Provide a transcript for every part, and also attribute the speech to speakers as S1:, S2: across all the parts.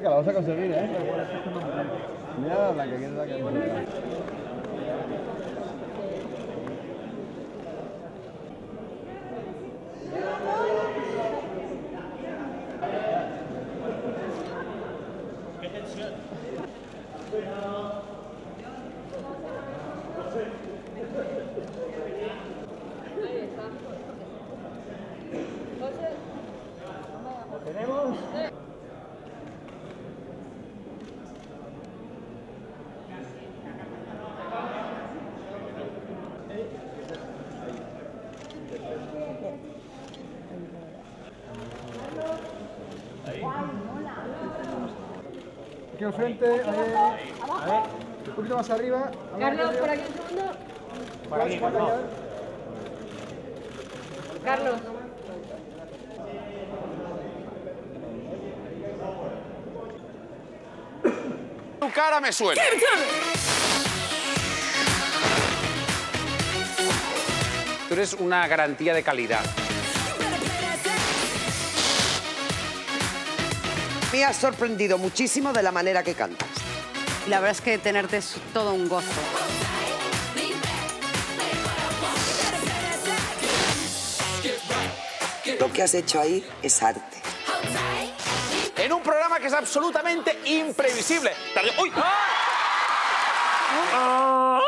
S1: que la vas a conseguir, ¿eh? Mira la que quieres la que Aquí enfrente, último a ver, un poquito más arriba. Carlos, por aquí
S2: un segundo.
S3: Carlos.
S1: Tu cara me suena. Tú eres una garantía de calidad.
S4: Me has sorprendido muchísimo de la manera que cantas. La verdad es que tenerte es todo un gozo.
S2: Lo que has hecho ahí es arte. En un programa que es absolutamente imprevisible.
S5: ¡Ah!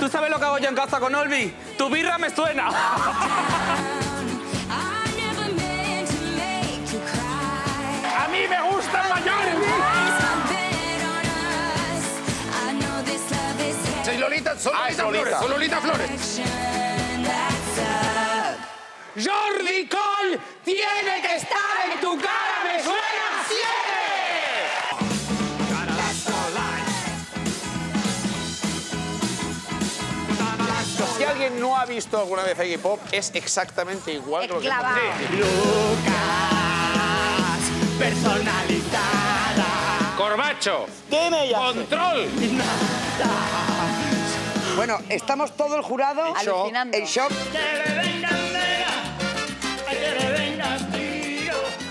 S2: ¿Tú sabes lo que hago yo en casa con Olvi? Tu birra me suena.
S1: Lolita, Flores, Flores.
S5: Jordi Cole tiene que estar en tu cara, me suena siete. Si
S1: alguien no ha visto alguna vez a Iggy Pop, es exactamente igual que lo Lucas, personalizada. Corbacho.
S5: ¡Tiene Control. Bueno, estamos todo el jurado
S4: Alucinando. en shock.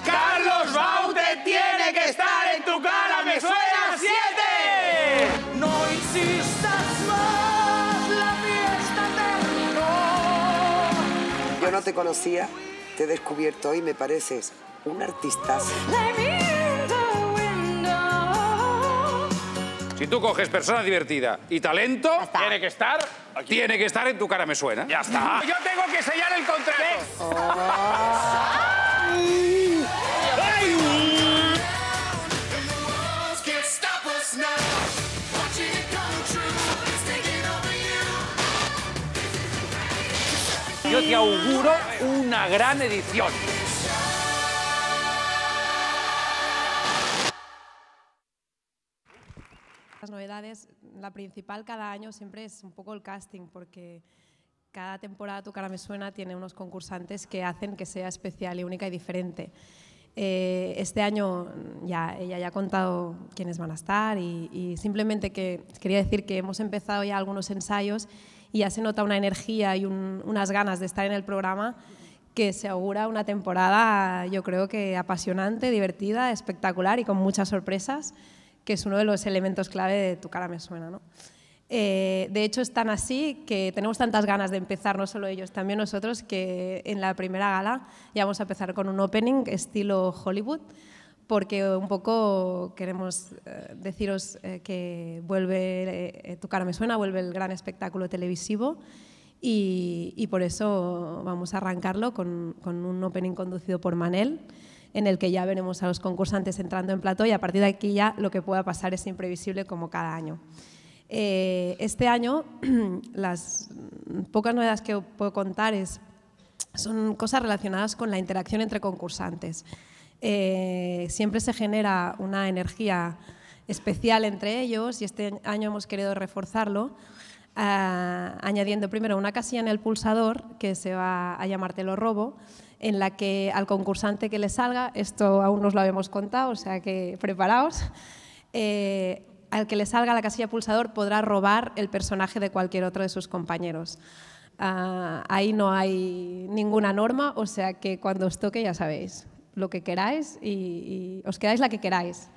S4: ¡Carlos Baute tiene que estar en tu cara!
S2: ¡Me suena siete! No insistas
S6: más, la fiesta
S5: terminó. Yo no te conocía, te he descubierto hoy, me pareces un artista.
S1: Si tú coges persona divertida y talento, tiene que estar... Tiene que estar en tu cara me suena. Ya está.
S2: Yo tengo que sellar el contrato. Oh. Yo te auguro una gran edición.
S6: Las novedades, la principal cada año siempre es un poco el casting, porque cada temporada Tu cara me suena tiene unos concursantes que hacen que sea especial y única y diferente. Eh, este año ya ella ya ha contado quiénes van a estar y, simplemente que quería decir que hemos empezado ya algunos ensayos y ya se nota una energía y unas ganas de estar en el programa que se augura una temporada yo creo que apasionante, divertida, espectacular y con muchas sorpresas que es uno de los elementos clave de Tu cara me suena. Eh, de hecho, es tan así que tenemos tantas ganas de empezar, no solo ellos, también nosotros, que en la primera gala ya vamos a empezar con un opening estilo Hollywood, porque un poco queremos eh, deciros eh, que vuelve Tu cara me suena, vuelve el gran espectáculo televisivo. Y, por eso vamos a arrancarlo con un opening conducido por Manel, en el que ya veremos a los concursantes entrando en plató y a partir de aquí ya lo que pueda pasar es imprevisible como cada año. Eh, este año las pocas novedades que puedo contar es, son cosas relacionadas con la interacción entre concursantes. Eh, siempre se genera una energía especial entre ellos y este año hemos querido reforzarlo ah, añadiendo primero una casilla en el pulsador que se va a llamar lo robo en la que al concursante que le salga, esto aún no os lo habíamos contado, o sea que preparaos, eh, al que le salga la casilla pulsador podrá robar el personaje de cualquier otro de sus compañeros. Ah, ahí no hay ninguna norma, o sea que cuando os toque ya sabéis lo que queráis y, y os quedáis la que queráis.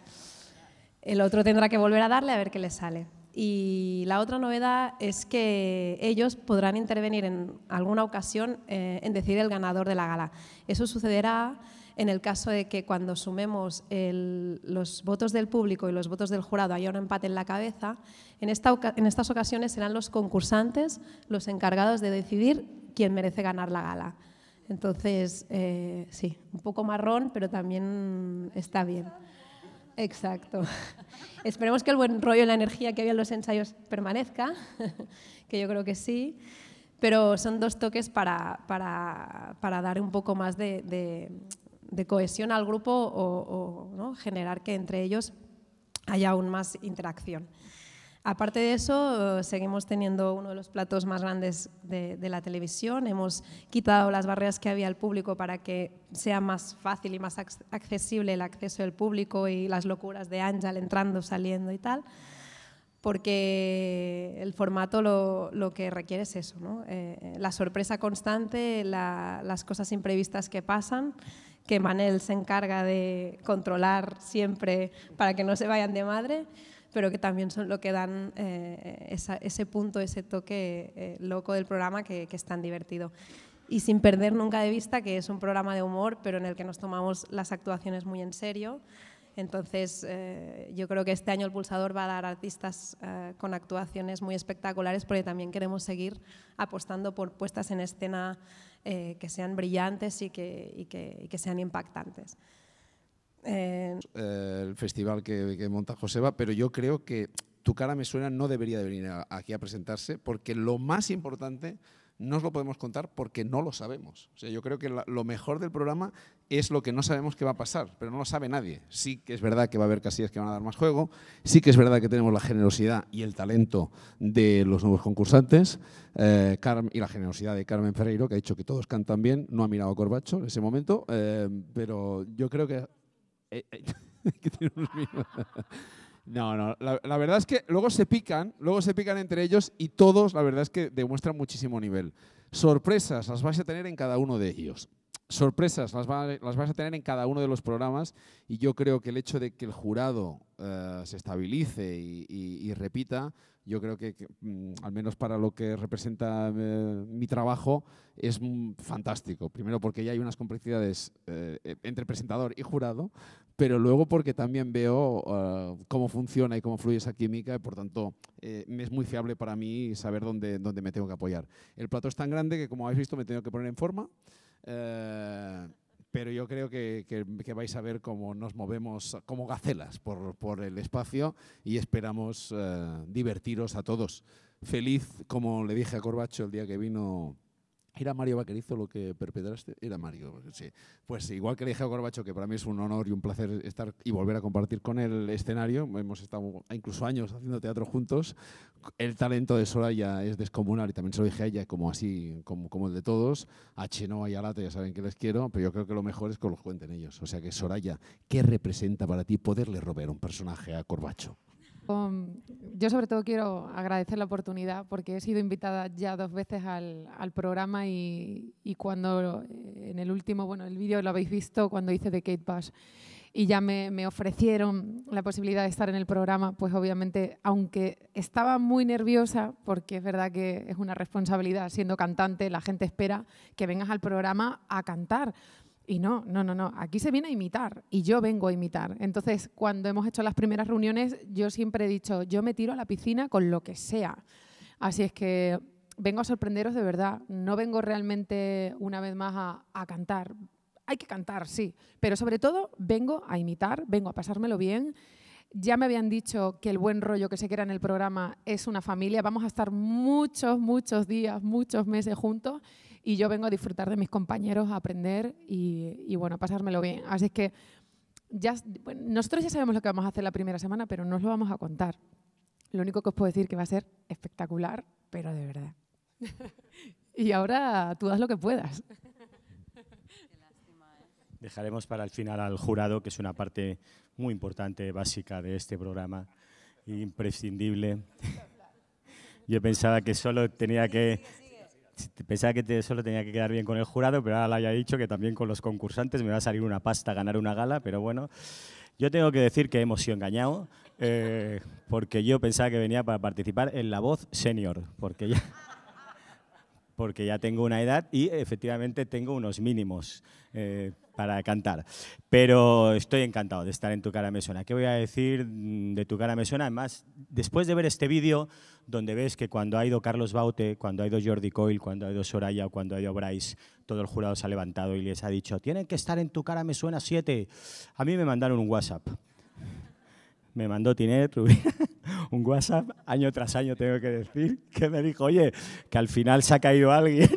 S6: El otro tendrá que volver a darle a ver qué le sale. Y la otra novedad es que ellos podrán intervenir en alguna ocasión eh, en decidir el ganador de la gala. Eso sucederá en el caso de que cuando sumemos los votos del público y los votos del jurado haya un empate en la cabeza, en, estas ocasiones serán los concursantes los encargados de decidir quién merece ganar la gala. Entonces, eh, sí, un poco marrón, pero también está bien. Exacto. Esperemos que el buen rollo y la energía que había en los ensayos permanezca, que yo creo que sí, pero son dos toques para, dar un poco más de, cohesión al grupo o, generar que entre ellos haya aún más interacción. Aparte de eso, seguimos teniendo uno de los platos más grandes de, la televisión. Hemos quitado las barreras que había al público para que sea más fácil y más accesible el acceso del público y las locuras de Ángel entrando, saliendo y tal, porque el formato lo, que requiere es eso, eh, eh, la sorpresa constante, las cosas imprevistas que pasan que Manel se encarga de controlar siempre para que no se vayan de madre pero que también son lo que dan eh, eh, ese punto, ese toque eh, loco del programa que, que es tan divertido y sin perder nunca de vista que es un programa de humor, pero en el que nos tomamos las actuaciones muy en serio. Entonces, yo creo que este año el Pulsador va a dar artistas con actuaciones muy espectaculares, porque también queremos seguir apostando por puestas en escena que sean brillantes y que, y que, y que sean impactantes. Eh,
S1: eh, el festival que, monta Joseba, pero yo creo que Tu cara me suena no debería de venir aquí a presentarse porque lo más importante no os lo podemos contar porque no lo sabemos. O sea, yo creo que lo mejor del programa es lo que no sabemos que va a pasar, pero no lo sabe nadie. Sí que es verdad que va a haber casillas que van a dar más juego, sí que es verdad que tenemos la generosidad y el talento de los nuevos concursantes eh, y la generosidad de Carmen Ferreiro, que ha dicho que todos cantan bien, no ha mirado Corbacho en ese momento, pero yo creo que eh, eh, no, no, la, la, verdad es que luego se pican, luego se pican entre ellos y todos, la verdad es que demuestran muchísimo nivel. Sorpresas las vais a tener en cada uno de ellos sorpresas las, vas a tener en cada uno de los programas y yo creo que el hecho de que el jurado eh, se estabilice y, repita, yo creo que, mm, al menos para lo que representa eh, mi trabajo, es mm, fantástico. Primero porque ya hay unas complejidades eh, e, entre presentador y jurado, pero luego porque también veo cómo funciona y cómo fluye esa química y por tanto es muy fiable para mí saber dónde, dónde me tengo que apoyar. El plato es tan grande que como habéis visto me tengo que poner en forma. Eh, pero yo creo que, vais a ver cómo nos movemos como gacelas por, el espacio y esperamos eh, divertiros a todos. Feliz, como le dije a Corbacho el día que vino era Mario Vaquerizo lo que perpetraste. Era Mario, sí. Pues igual que le dije a Corbacho, que para mí es un honor y un placer estar y volver a compartir con él el escenario. Hemos estado incluso años haciendo teatro juntos. El talento de Soraya es descomunal y también se lo dije a ella, como así, como, el de todos. A Chenoa y a ya saben que les quiero, pero yo creo que lo mejor es que los cuenten ellos. O sea que Soraya, ¿qué representa para ti poderle robar un personaje a Corbacho?
S5: Yo sobre todo quiero agradecer la oportunidad porque he sido invitada ya dos veces al, programa y, cuando eh, en el último, bueno, el vídeo lo habéis visto cuando hice de Kate Bush y ya me, me, ofrecieron la posibilidad de estar en el programa, pues obviamente, aunque estaba muy nerviosa, porque es verdad que es una responsabilidad siendo cantante, la gente espera que vengas al programa a cantar. Y no, no, no, no, aquí se viene a imitar y yo vengo a imitar. Entonces, cuando hemos hecho las primeras reuniones, yo siempre he dicho, yo me tiro a la piscina con lo que sea. Así es que vengo a sorprenderos de verdad, no vengo realmente una vez más a, cantar. Hay que cantar, sí, pero sobre todo vengo a imitar, vengo a pasármelo bien. Ya me habían dicho que el buen rollo que se quiera en el programa es una familia. Vamos a estar muchos, muchos días, muchos meses juntos y yo vengo a disfrutar de mis compañeros, a aprender y, bueno, a pasármelo bien. Así es que ya, nosotros ya sabemos lo que vamos a hacer la primera semana, pero no os lo vamos a contar. Lo único que os puedo decir que va a ser espectacular, pero de verdad. y ahora tú haz lo que puedas.
S7: Dejaremos para el final al jurado, que es una parte muy importante, básica de este programa, imprescindible. Yo pensaba que solo tenía que pensaba que te, solo tenía que quedar bien con el jurado, pero ahora le haya dicho que también con los concursantes me va a salir una pasta ganar una gala, pero bueno, yo tengo que decir que hemos sido engañados, eh, porque yo pensaba que venía para participar en La Voz Senior, porque ya porque ya tengo una edad y efectivamente tengo unos mínimos eh, para cantar. Pero estoy encantado de estar en Tu cara me suena. ¿Qué voy a decir mm, de Tu cara me suena? Además, después de ver este vídeo, donde ves que cuando ha ido Carlos Baute, cuando ha ido Jordi Coyle, cuando ha ido Soraya o cuando ha ido Bryce, todo el jurado se ha levantado y les ha dicho, tienen que estar en Tu cara me suena 7. A mí me mandaron un WhatsApp me mandó Tinet un WhatsApp, año tras año tengo que decir, que me dijo, oye, que al final se ha caído alguien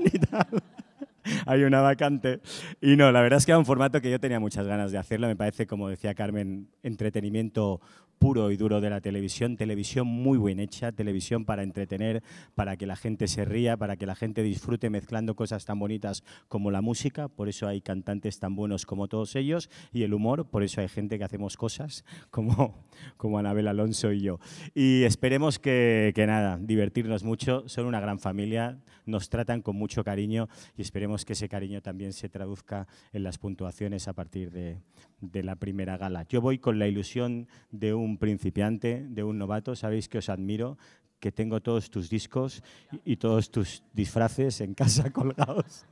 S7: hay una vacante. Y no, la verdad es que era un formato que yo tenía muchas ganas de hacerlo. Me parece, como decía Carmen, entretenimiento puro y duro de la televisión, televisión muy bien hecha, televisión para entretener, para que la gente se ría, para que la gente disfrute mezclando cosas tan bonitas como la música, por eso hay cantantes tan buenos como todos ellos, y el humor, por eso hay gente que hacemos cosas como, como Anabel Alonso y yo. Y esperemos que, que nada, divertirnos mucho, son una gran familia, nos tratan con mucho cariño y esperemos que ese cariño también se traduzca en las puntuaciones a partir de, la primera gala. Yo voy con la ilusión de un principiante, de un novato, sabéis que os admiro, que tengo todos tus discos y, y todos tus disfraces en casa colgados.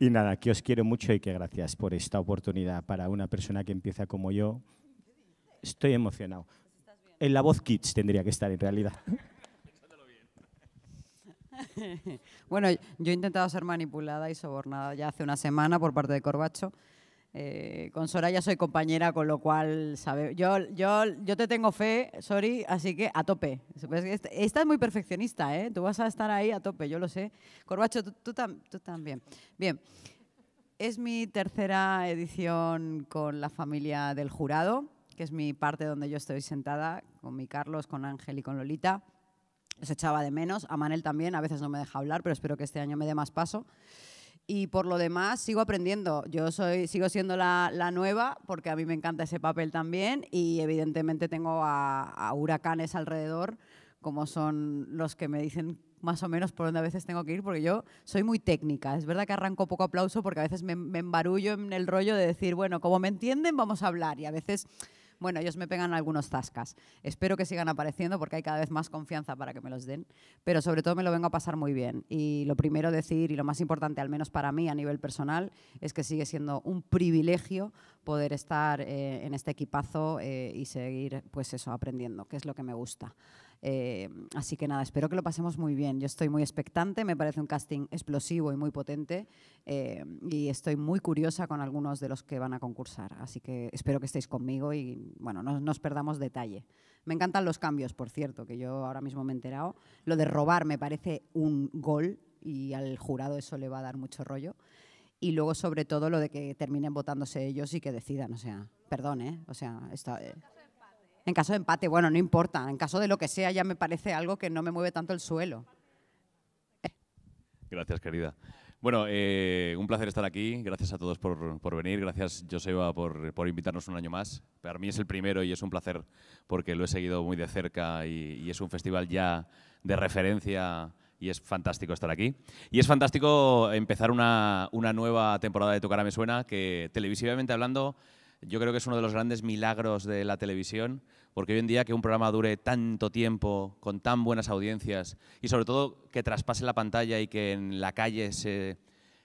S7: y nada, que os quiero mucho y que gracias por esta oportunidad para una persona que empieza como yo. Estoy emocionado. En la voz Kids tendría que estar en realidad.
S4: bueno, yo he intentado ser manipulada y sobornada ya hace una semana por parte de Corbacho. Eh, con Soraya soy compañera, con lo cual, sabe, yo, te tengo fe, sorry, así que a tope. Pues, estás muy perfeccionista, ¿eh? Tú vas a estar ahí a tope, yo lo sé. Corbacho, tú, tú también. Bien, es mi tercera edición con la familia del jurado, que es mi parte donde yo estoy sentada, con mi Carlos, con Ángel y con Lolita se echaba de menos. A Manel también, a veces no me deja hablar, pero espero que este año me dé más paso. Y por lo demás, sigo aprendiendo. Yo soy, sigo siendo la, nueva, porque a mí me encanta ese papel también. Y evidentemente tengo a, huracanes alrededor, como son los que me dicen más o menos por dónde a veces tengo que ir, porque yo soy muy técnica. Es verdad que arranco poco aplauso porque a veces me, me, embarullo en el rollo de decir, bueno, como me entienden, vamos a hablar. Y a veces bueno, ellos me pegan algunos zascas. Espero que sigan apareciendo porque hay cada vez más confianza para que me los den, pero sobre todo me lo vengo a pasar muy bien. Y lo primero decir, y lo más importante, al menos para mí a nivel personal, es que sigue siendo un privilegio poder estar eh, en este equipazo eh, y seguir, pues eso, aprendiendo, que es lo que me gusta. Eh, así que nada, espero que lo pasemos muy bien. Yo estoy muy expectante, me parece un casting explosivo y muy potente eh, y estoy muy curiosa con algunos de los que van a concursar. Así que espero que estéis conmigo y bueno, no, no os perdamos detalle. Me encantan los cambios, por cierto, que yo ahora mismo me he enterado. Lo de robar me parece un gol y al jurado eso le va a dar mucho rollo. Y luego, sobre todo, lo de que terminen votándose ellos y que decidan. O sea, perdón, ¿eh? O sea, está... Eh, en caso de empate, bueno, no importa. En caso de lo que sea, ya me parece algo que no me mueve tanto el suelo.
S2: Gracias, querida. Bueno, eh, un placer estar aquí. Gracias a todos por, por venir. Gracias, Joseba, por, por, invitarnos un año más. Para mí es el primero y es un placer porque lo he seguido muy de cerca y, es un festival ya de referencia y es fantástico estar aquí. Y es fantástico empezar una, una nueva temporada de Tu cara Me Suena que televisivamente hablando yo creo que es uno de los grandes milagros de la televisión porque hoy en día que un programa dure tanto tiempo, con tan buenas audiencias, y sobre todo que traspase la pantalla y que en la calle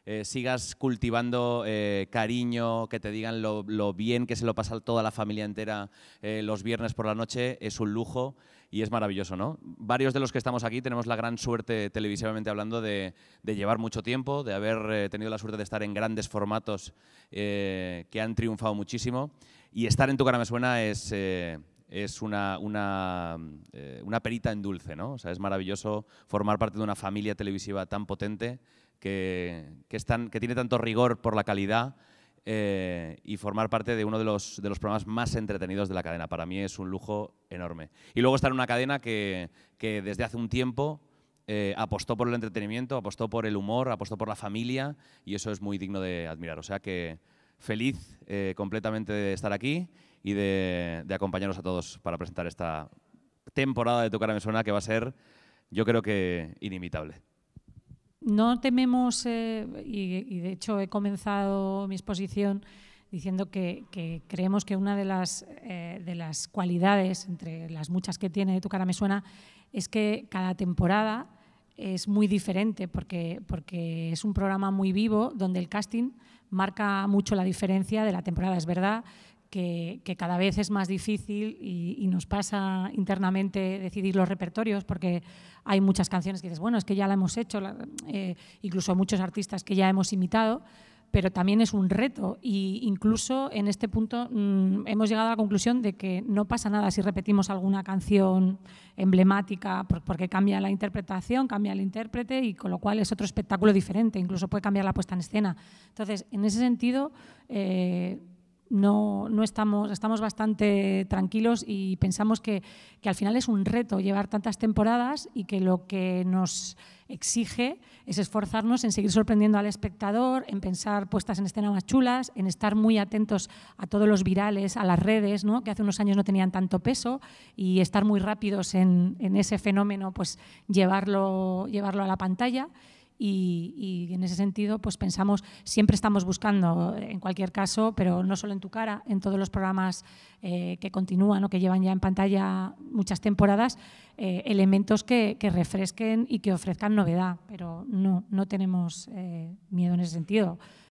S2: eh, sigas cultivando eh, cariño, que te digan lo, bien que se lo pasa toda la familia entera eh, los viernes por la noche, es un lujo y es maravilloso, ¿no? Varios de los que estamos aquí tenemos la gran suerte, televisivamente hablando, de, de llevar mucho tiempo, de haber tenido la suerte de estar en grandes formatos que han triunfado muchísimo y estar en Tu cara me suena es es una, eh, una, perita en dulce, ¿no? O sea, es maravilloso formar parte de una familia televisiva tan potente que, que, que tiene tanto rigor por la calidad eh, y formar parte de uno de los, de los, programas más entretenidos de la cadena. Para mí es un lujo enorme. Y luego estar en una cadena que, desde hace un tiempo eh, apostó por el entretenimiento, apostó por el humor, apostó por la familia y eso es muy digno de admirar. O sea que feliz completamente de estar aquí y de, de acompañaros a todos para presentar esta temporada de Tu cara me suena que va a ser, yo creo que, inimitable.
S3: No tememos, eh, y, de hecho he comenzado mi exposición diciendo que, creemos que una de las, eh, de las cualidades, entre las muchas que tiene Tu cara me suena, es que cada temporada es muy diferente porque, porque es un programa muy vivo donde el casting marca mucho la diferencia de la temporada. Es verdad que, cada vez es más difícil y, nos pasa internamente decidir los repertorios porque hay muchas canciones que dices, bueno, es que ya la hemos hecho, eh, incluso muchos artistas que ya hemos imitado, pero también es un reto e incluso en este punto mm, hemos llegado a la conclusión de que no pasa nada si repetimos alguna canción emblemática porque cambia la interpretación, cambia el intérprete y con lo cual es otro espectáculo diferente, incluso puede cambiar la puesta en escena. Entonces, en ese sentido... Eh, no, no estamos, estamos bastante tranquilos y pensamos que, al final es un reto llevar tantas temporadas y que lo que nos exige es esforzarnos en seguir sorprendiendo al espectador, en pensar puestas en escena más chulas, en estar muy atentos a todos los virales, a las redes, ¿no? que hace unos años no tenían tanto peso, y estar muy rápidos en, en ese fenómeno, pues llevarlo, llevarlo a la pantalla. Y, en ese sentido, pues pensamos, siempre estamos buscando, eh, en cualquier caso, pero no solo en tu cara, en todos los programas eh, que continúan o que llevan ya en pantalla muchas temporadas, eh, elementos que, refresquen y que ofrezcan novedad, pero no, no tenemos miedo en ese sentido.